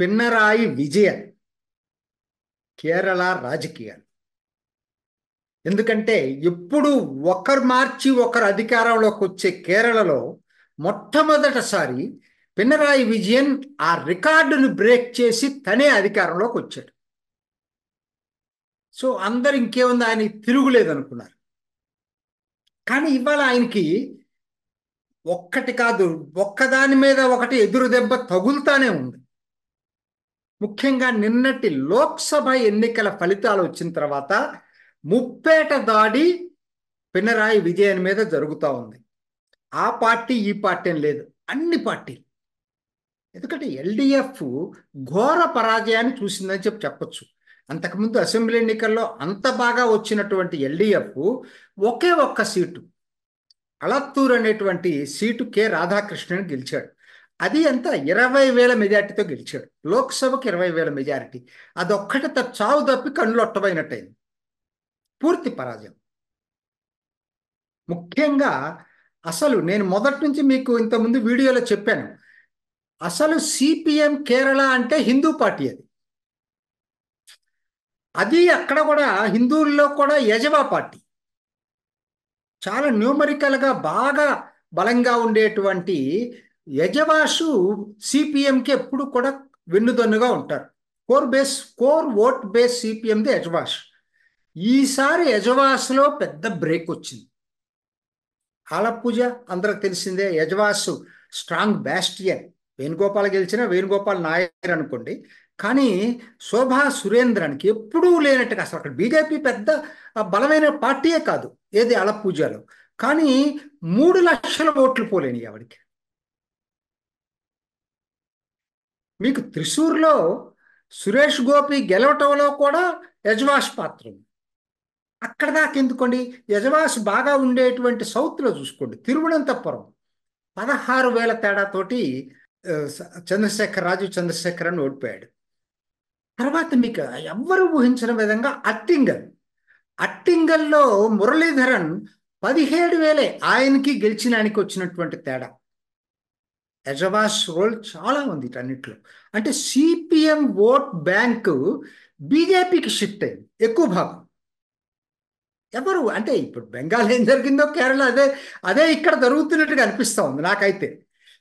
పిన్నరాయి విజయన్ కేరళ రాజకీయాలు ఎందుకంటే ఎప్పుడు ఒకరు మార్చి ఒకరు అధికారంలోకి వచ్చే కేరళలో మొట్టమొదటిసారి పినరాయి విజయన్ ఆ రికార్డును బ్రేక్ చేసి తనే అధికారంలోకి వచ్చాడు సో అందరు ఇంకేముంది ఆయన తిరుగులేదు అనుకున్నారు కానీ ఇవాళ ఆయనకి ఒక్కటి కాదు ఒక్కదాని మీద ఒకటి ఎదురు దెబ్బ తగులుతానే ఉంది ముఖ్యంగా నిన్నటి లోక్సభ ఎన్నికల ఫలితాలు వచ్చిన తర్వాత ముప్పేట దాడి పినరాయి విజయన్ మీద జరుగుతూ ఉంది ఆ పార్టీ ఈ పార్టీ అని లేదు అన్ని పార్టీలు ఎందుకంటే ఎల్డిఎఫ్ ఘోర పరాజయాన్ని చూసిందని చెప్పి చెప్పచ్చు అంతకుముందు అసెంబ్లీ ఎన్నికల్లో అంత బాగా వచ్చినటువంటి ఎల్డిఎఫ్ ఒకే ఒక్క సీటు అళత్తూరు అనేటువంటి సీటు కె రాధాకృష్ణని గెలిచాడు అది ఎంత ఇరవై వేల మెజార్టీతో గెలిచాడు లోక్సభకు ఇరవై వేల మెజారిటీ అదొక్కటి తన చావు తప్పి కళ్ళొట్టబోయినట్టయింది పూర్తి పరాజయం ముఖ్యంగా అసలు నేను మొదటి నుంచి మీకు ఇంతకుముందు వీడియోలో చెప్పాను అసలు సిపిఎం కేరళ అంటే హిందూ పార్టీ అది అది అక్కడ కూడా హిందువుల్లో కూడా యజవా పార్టీ చాలా న్యూమరికల్గా బాగా బలంగా ఉండేటువంటి యజవాసు సిపిఎంకి ఎప్పుడు కూడా వెన్నుదన్నుగా ఉంటారు core base core vote base సిపిఎంది యజవాస్ ఈసారి యజమాసులో పెద్ద బ్రేక్ వచ్చింది ఆలపూజ అందరికి తెలిసిందే యజమాసు స్ట్రాంగ్ బ్యాస్టియన్ వేణుగోపాల్ గెలిచిన వేణుగోపాల్ నాయర్ అనుకోండి కానీ శోభా సురేంద్రన్కి ఎప్పుడూ లేనట్టుగా అసలు అక్కడ బీజేపీ పెద్ద బలమైన పార్టీయే కాదు ఏది అలపూజలో కానీ మూడు లక్షల ఓట్లు పోలేని ఆవిడికి మీకు త్రిశూర్లో సురేష్ గోపి గెలవటంలో కూడా యజమాష్ పాత్ర ఉంది అక్కడ దాకెందుకోండి యజమాష్ బాగా ఉండేటువంటి సౌత్లో చూసుకోండి తిరువనంతపురం పదహారు వేల తేడాతోటి చంద్రశేఖర్ రాజు చంద్రశేఖర్ అని ఓడిపోయాడు తర్వాత మీకు ఎవ్వరూ ఊహించిన విధంగా అట్టింగల్ అట్టింగల్లో మురళీధరన్ పదిహేడు వేలే ఆయనకి గెలిచినానికి వచ్చినటువంటి తేడా యజవాస్ రోల్ చాలా ఉంది అన్నిట్లో అంటే సిపిఎం ఓట్ బ్యాంకు బీజేపీకి షిఫ్ట్ అయింది ఎక్కువ భాగం ఎవరు అంటే ఇప్పుడు బెంగాల్ ఏం జరిగిందో కేరళ అదే అదే ఇక్కడ జరుగుతున్నట్టుగా అనిపిస్తూ ఉంది నాకైతే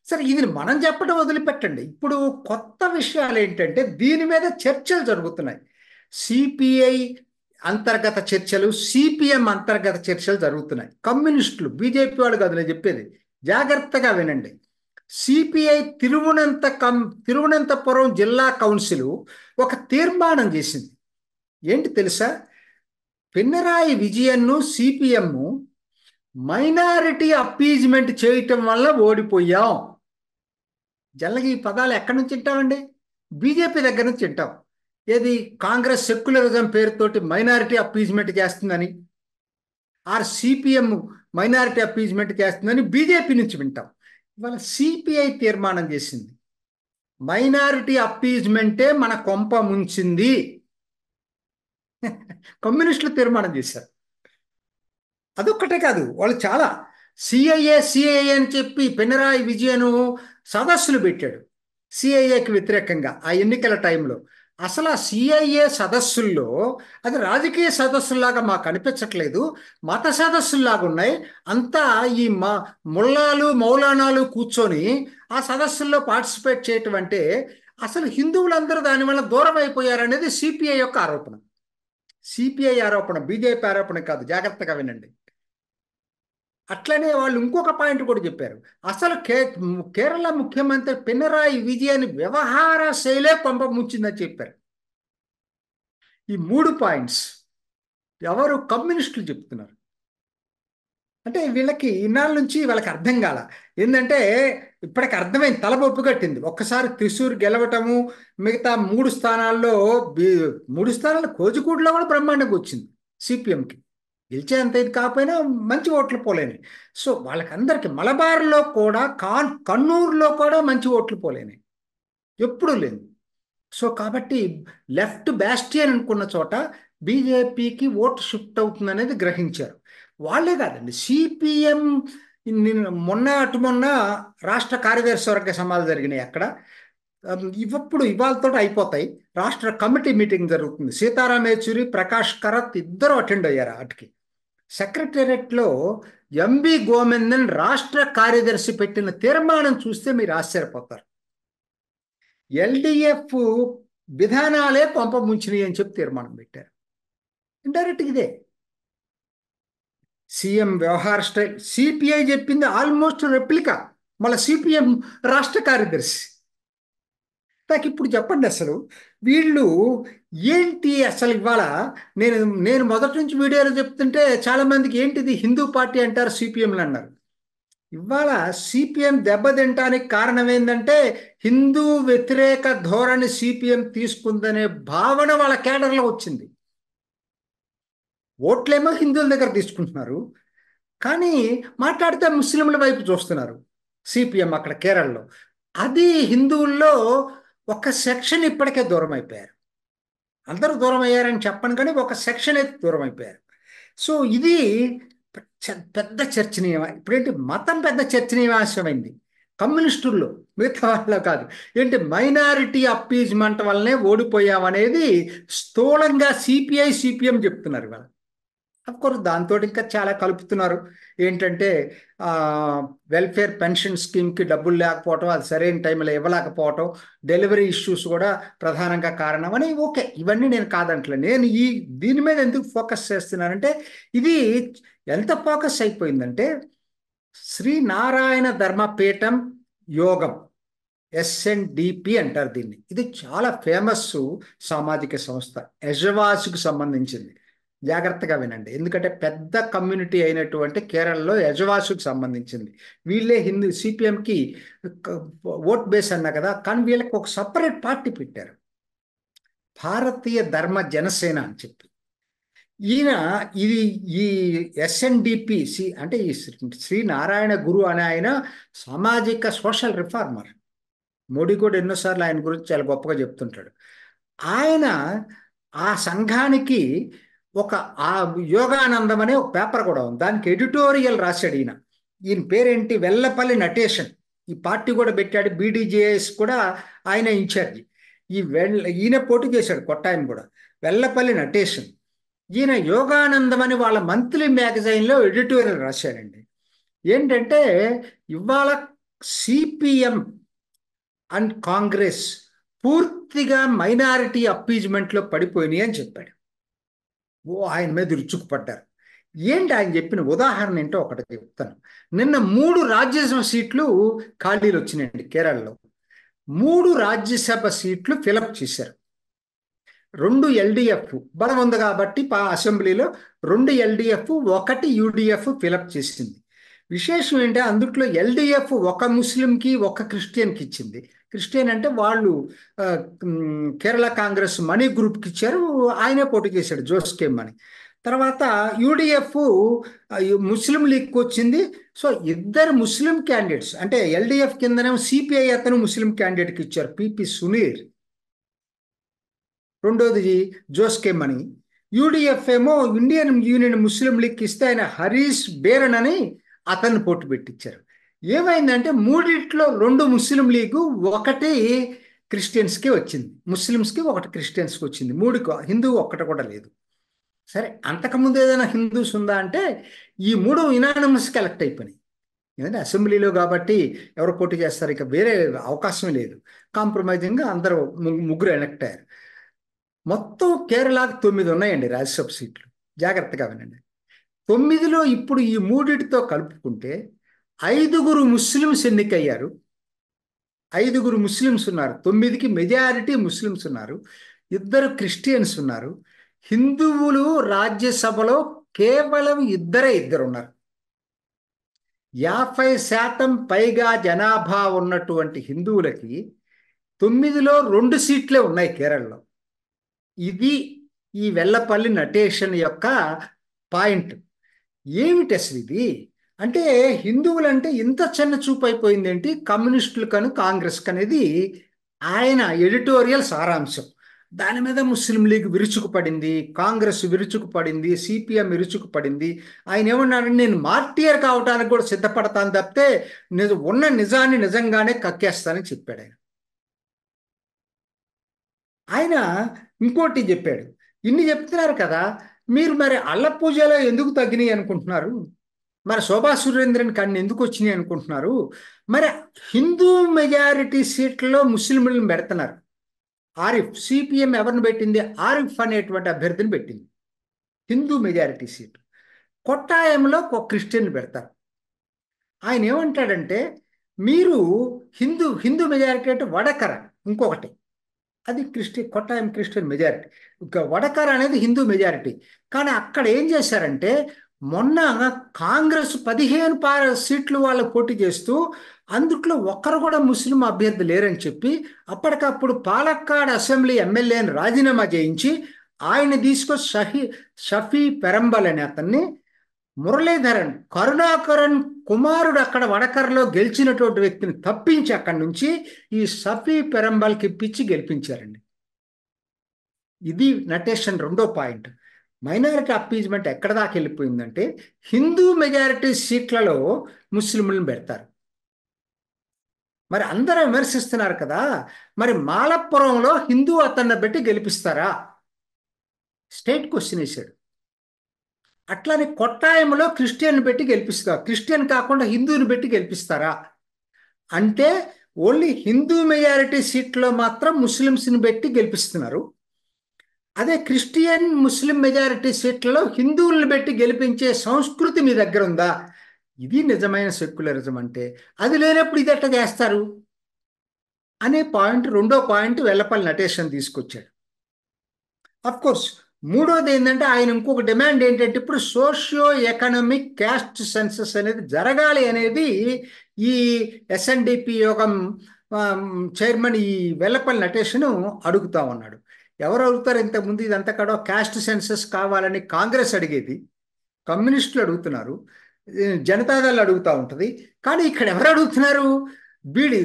సరే ఇది మనం చెప్పడం వదిలిపెట్టండి ఇప్పుడు కొత్త విషయాలు ఏంటంటే దీని మీద చర్చలు జరుగుతున్నాయి సిపిఐ అంతర్గత చర్చలు సిపిఎం అంతర్గత చర్చలు జరుగుతున్నాయి కమ్యూనిస్టులు బీజేపీ వాళ్ళు కాదు నేను చెప్పేది జాగ్రత్తగా వినండి సిపిఐ తిరువనంత తిరువనంతపురం జిల్లా కౌన్సిల్ ఒక తీర్మానం చేసింది ఏంటి తెలుసా పిన్నరాయి విజయన్ను సిపిఎమ్ మైనారిటీ అప్పీజ్మెంట్ చేయటం వల్ల ఓడిపోయాం జల్లగి ఈ పదాలు ఎక్కడి నుంచి తింటామండి బీజేపీ దగ్గర నుంచి తింటాం ఏది కాంగ్రెస్ సెక్యులరిజం పేరుతోటి మైనారిటీ అప్పీజ్మెంట్ చేస్తుందని ఆర్ సిపిఎం మైనారిటీ అప్పీజ్మెంట్ చేస్తుందని బీజేపీ నుంచి వింటాం ఇవాళ సిపిఐ తీర్మానం చేసింది మైనారిటీ అప్పీజ్మెంటే మన కొంప ముంచింది కమ్యూనిస్టులు తీర్మానం చేశారు అదొక్కటే కాదు వాళ్ళు చాలా సిఐఏ సిఐఏ అని చెప్పి పినరాయి విజయను సదస్సులు పెట్టాడు సిఐఏకి వ్యతిరేకంగా ఆ ఎన్నికల టైంలో అసలు ఆ సిఐఏ సదస్సుల్లో అది రాజకీయ సదస్సుల్లాగా మాకు అనిపించట్లేదు మత సదస్సుల్లాగా ఉన్నాయి అంతా ఈ మా ముల్లాలు మౌలానాలు కూర్చొని ఆ సదస్సుల్లో పార్టిసిపేట్ చేయటం అంటే అసలు హిందువులందరూ దానివల్ల దూరం అయిపోయారనేది సిపిఐ యొక్క ఆరోపణ సిపిఐ ఆరోపణ బీజేపీ ఆరోపణ కాదు జాగ్రత్తగా వినండి అట్లనే వాళ్ళు ఇంకొక పాయింట్ కూడా చెప్పారు అసలు కే కేరళ ముఖ్యమంత్రి పినరాయి విజయాన్ని వ్యవహార శైలే పంప ముంచిందని చెప్పారు ఈ మూడు పాయింట్స్ ఎవరు కమ్యూనిస్టులు చెప్తున్నారు అంటే వీళ్ళకి ఇన్నాళ్ళ నుంచి వాళ్ళకి అర్థం కాల ఏంటంటే ఇప్పటికి అర్థమైంది తలబొప్పు కట్టింది ఒక్కసారి త్రిశూర్ గెలవటము మిగతా మూడు స్థానాల్లో మూడు స్థానాలు కోజికూడలో కూడా బ్రహ్మాండంగా వచ్చింది సిపిఎంకి అంత ఇది కాకపోయినా మంచి ఓట్లు పోలేని సో వాళ్ళకందరికీ మలబార్లో కూడా కాన్ కన్నూరులో కూడా మంచి ఓట్లు పోలేని ఎప్పుడూ లేదు సో కాబట్టి లెఫ్ట్ బ్యాస్టియన్ అనుకున్న చోట బీజేపీకి ఓటు షిఫ్ట్ అవుతుంది అనేది గ్రహించారు వాళ్ళే కాదండి సిపిఎం మొన్న అటు మొన్న రాష్ట్ర కార్యదర్శి వర్గ సమాలు జరిగినాయి అక్కడ ఇవప్పుడు ఇవాళతో అయిపోతాయి రాష్ట్ర కమిటీ మీటింగ్ జరుగుతుంది సీతారాం యేచూరి ప్రకాష్ కరత్ ఇద్దరు అటెండ్ అయ్యారు అటుకి సెక్రటేరియట్లో ఎంబి గోవిందన్ రాష్ట్ర కార్యదర్శి పెట్టిన తీర్మానం చూస్తే మీరు ఆశ్చర్యపోతారు ఎల్డిఎఫ్ విధానాలే పంప ముంచినాయి అని చెప్పి తీర్మానం పెట్టారు ఇండైరెక్ట్ ఇదే సీఎం వ్యవహార స్టైల్ సిపిఐ చెప్పింది ఆల్మోస్ట్ రెప్లికా మళ్ళీ సిపిఎం రాష్ట్ర కార్యదర్శి నాకు ఇప్పుడు చెప్పండి అసలు వీళ్ళు ఏంటి అసలు ఇవాళ నేను నేను మొదటి నుంచి వీడియోలో చెప్తుంటే చాలామందికి ఏంటిది హిందూ పార్టీ అంటారు సిపిఎంలు అన్నారు ఇవాళ సిపిఎం దెబ్బతింటానికి కారణం ఏంటంటే హిందూ వ్యతిరేక ధోరణి సిపిఎం తీసుకుందనే భావన వాళ్ళ కేడర్లో వచ్చింది ఓట్లేమో హిందువుల దగ్గర తీసుకుంటున్నారు కానీ మాట్లాడితే ముస్లింల వైపు చూస్తున్నారు సిపిఎం అక్కడ కేరళలో అది హిందువుల్లో ఒక సెక్షన్ ఇప్పటికే దూరం అయిపోయారు అందరూ దూరం అయ్యారని చెప్పను కానీ ఒక సెక్షన్ అయితే దూరం అయిపోయారు సో ఇది పెద్ద చర్చనీయమా ఇప్పుడేంటి మతం పెద్ద చర్చనీయాంశమైంది కమ్యూనిస్టుల్లో మిగతా వాళ్ళలో కాదు ఏంటి మైనారిటీ అప్పీజ్మెంట్ వల్లనే ఓడిపోయామనేది స్థూలంగా సిపిఐ సిపిఎం చెప్తున్నారు వాళ్ళు కోర్స్ దాంతో ఇంకా చాలా కలుపుతున్నారు ఏంటంటే వెల్ఫేర్ పెన్షన్ స్కీమ్కి డబ్బులు లేకపోవటం అది సరైన టైంలో ఇవ్వలేకపోవటం డెలివరీ ఇష్యూస్ కూడా ప్రధానంగా కారణం అని ఓకే ఇవన్నీ నేను కాదంటలే నేను ఈ దీని మీద ఎందుకు ఫోకస్ చేస్తున్నానంటే ఇది ఎంత ఫోకస్ అయిపోయిందంటే శ్రీ నారాయణ ధర్మపీఠం యోగం ఎస్ఎన్డిపి అంటారు దీన్ని ఇది చాలా ఫేమస్ సామాజిక సంస్థ యజవాసుకు సంబంధించింది జాగ్రత్తగా వినండి ఎందుకంటే పెద్ద కమ్యూనిటీ అయినటువంటి కేరళలో యజవాసుకు సంబంధించింది వీళ్ళే హిందూ సిపిఎంకి ఓట్ బేస్ అన్నా కదా కానీ వీళ్ళకి ఒక సపరేట్ పార్టీ పెట్టారు భారతీయ ధర్మ జనసేన అని చెప్పి ఈయన ఇది ఈ ఎస్ఎన్డిపి సి అంటే ఈ శ్రీ నారాయణ గురు అనే ఆయన సామాజిక సోషల్ రిఫార్మర్ మోడీ కూడా ఎన్నోసార్లు ఆయన గురించి చాలా గొప్పగా చెప్తుంటాడు ఆయన ఆ సంఘానికి ఒక ఆ యోగానందం అనే ఒక పేపర్ కూడా ఉంది దానికి ఎడిటోరియల్ రాశాడు ఈయన ఈయన పేరేంటి వెల్లపల్లి నటేషన్ ఈ పార్టీ కూడా పెట్టాడు బీడీజేఎస్ కూడా ఆయన ఇన్ఛార్జి ఈ వెళ్ళ ఈయన పోటీ చేశాడు కొట్టాయన కూడా వెల్లపల్లి నటేషన్ ఈయన యోగానందం అని వాళ్ళ మంత్లీ మ్యాగజైన్లో ఎడిటోరియల్ రాశాడండి ఏంటంటే ఇవాళ సిపిఎం అండ్ కాంగ్రెస్ పూర్తిగా మైనారిటీ అప్పీజ్మెంట్లో పడిపోయినాయి అని చెప్పాడు ఓ ఆయన మీద రుచుకుపడ్డారు ఏంటి ఆయన చెప్పిన ఉదాహరణ ఏంటో ఒకటి చెప్తాను నిన్న మూడు రాజ్యసభ సీట్లు ఖాళీలు వచ్చినాయండి కేరళలో మూడు రాజ్యసభ సీట్లు ఫిలప్ చేశారు రెండు ఎల్డిఎఫ్ బలం ఉంది కాబట్టి అసెంబ్లీలో రెండు ఎల్డిఎఫ్ ఒకటి యూడిఎఫ్ ఫిలప్ చేసింది విశేషం ఏంటంటే అందుట్లో ఎల్డిఎఫ్ ఒక ముస్లింకి ఒక క్రిస్టియన్కి ఇచ్చింది క్రిస్టియన్ అంటే వాళ్ళు కేరళ కాంగ్రెస్ మనీ గ్రూప్కి ఇచ్చారు ఆయనే పోటీ చేశాడు జోస్ అని తర్వాత యూడిఎఫ్ ముస్లిం లీగ్కి వచ్చింది సో ఇద్దరు ముస్లిం క్యాండిడేట్స్ అంటే ఎల్డిఎఫ్ కిందనే సిపిఐ అతను ముస్లిం క్యాండిడేట్కి ఇచ్చారు పిపి సునీర్ రెండోది జోస్ కే యూడిఎఫ్ ఏమో ఇండియన్ యూనియన్ ముస్లిం లీగ్ ఇస్తే ఆయన హరీష్ బేరన్ అని అతన్ని పోటీ పెట్టించారు ఏమైందంటే మూడిట్లో రెండు ముస్లిం లీగు ఒకటి క్రిస్టియన్స్కి వచ్చింది ముస్లిమ్స్కి ఒకటి క్రిస్టియన్స్కి వచ్చింది మూడు హిందూ ఒక్కటి కూడా లేదు సరే అంతకుముందు ఏదైనా హిందూస్ ఉందా అంటే ఈ మూడు ఇనానమస్ కలెక్ట్ అయిపోయినాయి ఎందుకంటే అసెంబ్లీలో కాబట్టి ఎవరు పోటీ చేస్తారు ఇక వేరే అవకాశం లేదు కాంప్రమైజింగ్గా అందరూ ముగ్గురు ఎలక్ట్ అయ్యారు మొత్తం కేరళకు తొమ్మిది ఉన్నాయండి రాజ్యసభ సీట్లు జాగ్రత్తగా వినండి తొమ్మిదిలో ఇప్పుడు ఈ మూడిటితో కలుపుకుంటే ఐదుగురు ముస్లిమ్స్ ఎన్నికయ్యారు ఐదుగురు ముస్లిమ్స్ ఉన్నారు తొమ్మిదికి మెజారిటీ ముస్లిమ్స్ ఉన్నారు ఇద్దరు క్రిస్టియన్స్ ఉన్నారు హిందువులు రాజ్యసభలో కేవలం ఇద్దరే ఇద్దరు ఉన్నారు యాభై శాతం పైగా జనాభా ఉన్నటువంటి హిందువులకి తొమ్మిదిలో రెండు సీట్లే ఉన్నాయి కేరళలో ఇది ఈ వెల్లపల్లి నటేషన్ యొక్క పాయింట్ ఏమిటి అసలు ఇది అంటే హిందువులంటే ఇంత చిన్న చూపు అయిపోయింది ఏంటి కమ్యూనిస్టులు కను కాంగ్రెస్ కనేది ఆయన ఎడిటోరియల్ సారాంశం దాని మీద ముస్లిం లీగ్ విరుచుకు పడింది కాంగ్రెస్ విరుచుకు పడింది సిపిఎం పడింది ఆయన ఏమన్నాడంటే నేను మార్టియర్ కావడానికి కూడా సిద్ధపడతాను తప్పితే నిజ ఉన్న నిజాన్ని నిజంగానే కక్కేస్తానని చెప్పాడు ఆయన ఆయన ఇంకోటి చెప్పాడు ఇన్ని చెప్తున్నారు కదా మీరు మరి అల్ల పూజలో ఎందుకు తగ్గినాయి అనుకుంటున్నారు మరి శోభా సురేంద్రన్ కన్ను ఎందుకు వచ్చినాయి అనుకుంటున్నారు మరి హిందూ మెజారిటీ సీట్లలో ముస్లింలను పెడుతున్నారు ఆరిఫ్ సిపిఎం ఎవరిని పెట్టింది ఆరిఫ్ అనేటువంటి అభ్యర్థిని పెట్టింది హిందూ మెజారిటీ సీట్ కొట్టాయంలో ఒక క్రిస్టియన్ పెడతారు ఆయన ఏమంటాడంటే మీరు హిందూ హిందూ మెజారిటీ అంటే వడకర ఇంకొకటి అది Christian Kottayam Christian majority Vadakara అనేది హిందూ మెజారిటీ కానీ అక్కడ ఏం చేశారంటే మొన్న కాంగ్రెస్ పదిహేను పార సీట్లు వాళ్ళు పోటీ చేస్తూ అందుట్లో ఒక్కరు కూడా ముస్లిం అభ్యర్థి లేరని చెప్పి అప్పటికప్పుడు పాలక్కాడ్ అసెంబ్లీ ఎమ్మెల్యేని రాజీనామా చేయించి ఆయన తీసుకొని షహి షఫీ పెరంబల్ అనే అతన్ని మురళీధరన్ కరుణాకరన్ కుమారుడు అక్కడ వడకరలో గెలిచినటువంటి వ్యక్తిని తప్పించి అక్కడి నుంచి ఈ షఫీ పెరంబల్కి ఇప్పించి గెలిపించారండి ఇది నటేషన్ రెండో పాయింట్ మైనారిటీ అప్పీజ్మెంట్ ఎక్కడ దాకా వెళ్ళిపోయిందంటే హిందూ మెజారిటీ సీట్లలో ముస్లింలను పెడతారు మరి అందరూ విమర్శిస్తున్నారు కదా మరి మాలప్పురంలో హిందూ అతన్ని పెట్టి గెలిపిస్తారా స్టేట్ క్వశ్చన్ వేశాడు అట్లానే కొట్టాయంలో క్రిస్టియన్ పెట్టి గెలిపిస్తారు క్రిస్టియన్ కాకుండా హిందూని పెట్టి గెలిపిస్తారా అంటే ఓన్లీ హిందూ మెజారిటీ సీట్లో మాత్రం ముస్లిమ్స్ని పెట్టి గెలిపిస్తున్నారు అదే క్రిస్టియన్ ముస్లిం మెజారిటీ సీట్లలో హిందువులను పెట్టి గెలిపించే సంస్కృతి మీ దగ్గర ఉందా ఇది నిజమైన సెక్యులరిజం అంటే అది లేనప్పుడు ఇది ఎట్లా చేస్తారు అనే పాయింట్ రెండో పాయింట్ వెల్లపల్లి నటేషన్ తీసుకొచ్చాడు అఫ్ కోర్స్ మూడోది ఏంటంటే ఆయన ఇంకొక డిమాండ్ ఏంటంటే ఇప్పుడు సోషియో ఎకనామిక్ క్యాస్ట్ సెన్సస్ అనేది జరగాలి అనేది ఈ ఎస్ఎన్డిపి యోగం చైర్మన్ ఈ వెల్లపల్లి నటేషను అడుగుతా ఉన్నాడు ఎవరు అడుగుతారు ఇంతకుముందు ఇదంతా కూడా క్యాస్ట్ సెన్సస్ కావాలని కాంగ్రెస్ అడిగేది కమ్యూనిస్టులు అడుగుతున్నారు జనతాదళ్ అడుగుతూ ఉంటుంది కానీ ఇక్కడ ఎవరు అడుగుతున్నారు బీడి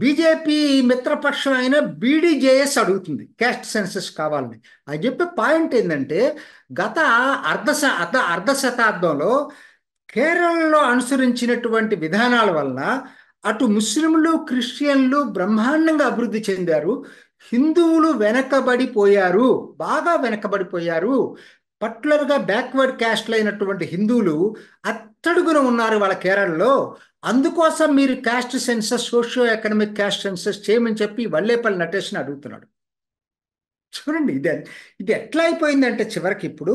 బీజేపీ మిత్రపక్షం అయిన బీడీజేఎస్ అడుగుతుంది క్యాస్ట్ సెన్సస్ కావాలని అని చెప్పే పాయింట్ ఏంటంటే గత అర్ధ అర్ధ అర్ధ శతాబ్దంలో కేరళలో అనుసరించినటువంటి విధానాల వలన అటు ముస్లింలు క్రిస్టియన్లు బ్రహ్మాండంగా అభివృద్ధి చెందారు హిందువులు వెనకబడిపోయారు బాగా వెనకబడిపోయారు పర్టికులర్గా బ్యాక్వర్డ్ క్యాస్ట్లు అయినటువంటి హిందువులు అత్తడుగున ఉన్నారు వాళ్ళ కేరళలో అందుకోసం మీరు caste census socio economic caste census చేయమని చెప్పి వల్లేపల్లి నటేషన్ అడుగుతున్నాడు చూడండి ఇది ఇది ఎట్లా అయిపోయిందంటే చివరికి ఇప్పుడు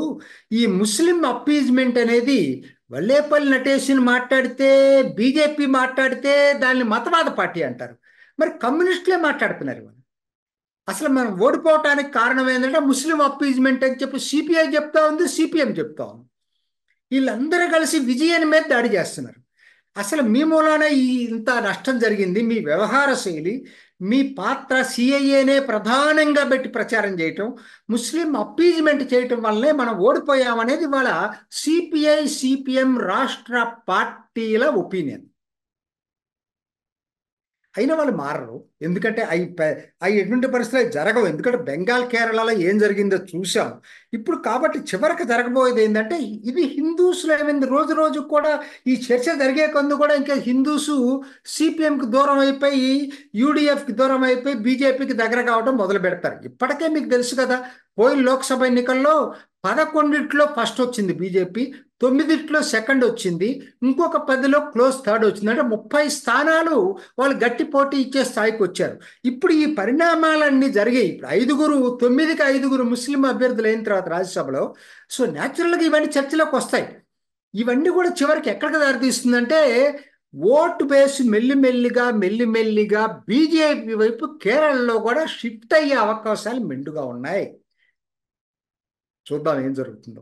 ఈ ముస్లిం అప్పీజ్మెంట్ అనేది వల్లేపల్లి నటేషన్ మాట్లాడితే బీజేపీ మాట్లాడితే దాన్ని మతవాద పార్టీ అంటారు మరి కమ్యూనిస్టులే మాట్లాడుతున్నారు అసలు మనం ఓడిపోవటానికి కారణం ఏంటంటే ముస్లిం అప్పీజ్మెంట్ అని చెప్పి సిపిఐ చెప్తా ఉంది సిపిఎం చెప్తా ఉంది వీళ్ళందరూ కలిసి విజయాన్ని మీద దాడి చేస్తున్నారు అసలు మీ మూలానే ఇంత నష్టం జరిగింది మీ వ్యవహార శైలి మీ పాత్ర సిఐఏనే ప్రధానంగా పెట్టి ప్రచారం చేయటం ముస్లిం అప్పీజ్మెంట్ చేయటం వల్లనే మనం ఓడిపోయామనేది వాళ్ళ సిపిఐ సిపిఎం రాష్ట్ర పార్టీల ఒపీనియన్ అయినా వాళ్ళు మారరు ఎందుకంటే అవి అవి ఎటువంటి పరిస్థితులు జరగవు ఎందుకంటే బెంగాల్ కేరళలో ఏం జరిగిందో చూసాం ఇప్పుడు కాబట్టి చివరికి జరగబోయేది ఏంటంటే ఇది హిందూస్లో ఏమైంది రోజు రోజు కూడా ఈ చర్చ జరిగే కొందు కూడా ఇంకా హిందూస్ సిపిఎంకి దూరం అయిపోయి యూడిఎఫ్కి దూరం అయిపోయి బీజేపీకి దగ్గర కావడం మొదలు పెడతారు ఇప్పటికే మీకు తెలుసు కదా పోయిన లోక్సభ ఎన్నికల్లో పదకొండిట్లో ఫస్ట్ వచ్చింది బీజేపీ తొమ్మిదిట్లో సెకండ్ వచ్చింది ఇంకొక పదిలో క్లోజ్ థర్డ్ వచ్చింది అంటే ముప్పై స్థానాలు వాళ్ళు గట్టి పోటీ ఇచ్చే స్థాయికి వచ్చారు ఇప్పుడు ఈ పరిణామాలన్నీ జరిగాయి ఇప్పుడు ఐదుగురు తొమ్మిదికి ఐదుగురు ముస్లిం అభ్యర్థులు అయిన తర్వాత రాజ్యసభలో సో న్యాచురల్గా ఇవన్నీ చర్చలోకి వస్తాయి ఇవన్నీ కూడా చివరికి ఎక్కడికి దారితీస్తుందంటే ఓటు బేస్ మెల్లిమెల్లిగా మెల్లిమెల్లిగా బీజేపీ వైపు కేరళలో కూడా షిఫ్ట్ అయ్యే అవకాశాలు మెండుగా ఉన్నాయి చూద్దాం ఏం జరుగుతుందో